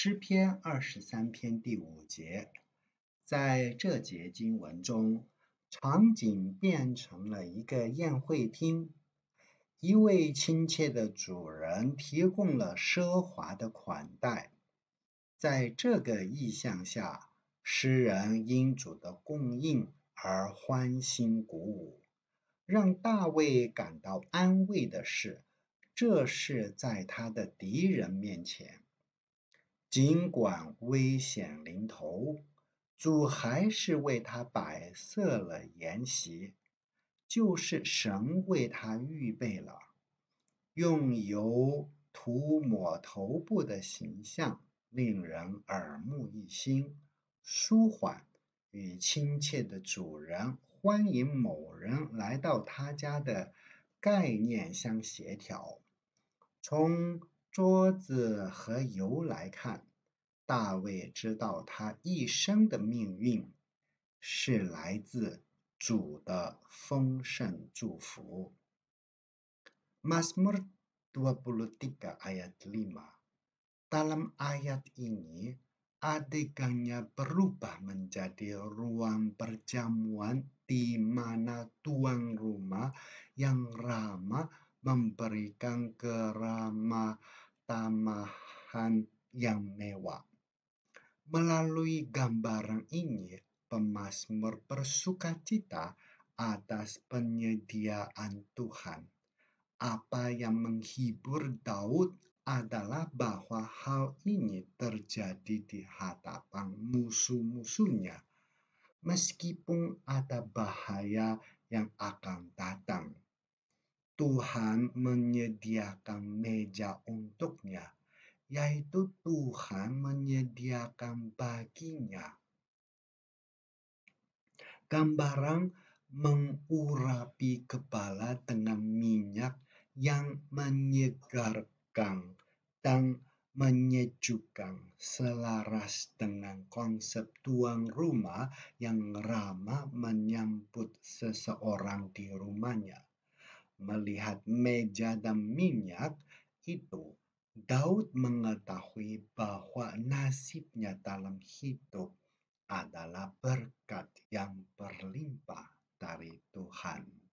诗篇二十三篇第五节，在这节经文中，场景变成了一个宴会厅，一位亲切的主人提供了奢华的款待。在这个意象下，诗人因主的供应而欢欣鼓舞。让大卫感到安慰的是，这是在他的敌人面前。尽管危险临头，主还是为他摆设了筵席，就是神为他预备了。用油涂抹头部的形象，令人耳目一新，舒缓与亲切的主人欢迎某人来到他家的概念相协调。从。桌子和油来看，大卫知道他一生的命运是来自主的丰盛祝福。Mazmur 23 ayat 5 Dalam ayat ini adegannya berubah menjadi ruang perjamuan di mana tuan rumah yang ramah memberikan keramahan tamahan yang mewah. Melalui gambaran ini, pemazmur bersuka cita atas penyediaan Tuhan. Apa yang menghibur Daud adalah bahwa hal ini terjadi di hadapan musuh-musuhnya, meskipun ada bahaya yang akan datang. Tuhan menyediakan meja untuknya, yaitu Tuhan menyediakan baginya. Gambaran mengurapi kepala dengan minyak yang menyegarkan dan menyejukkan selaras dengan konsep tuan rumah yang ramah menyambut seseorang di rumahnya melihat meja dan minyak itu, Daud mengetahui bahwa nasibnya dalam hidup adalah berkat yang berlimpah dari Tuhan.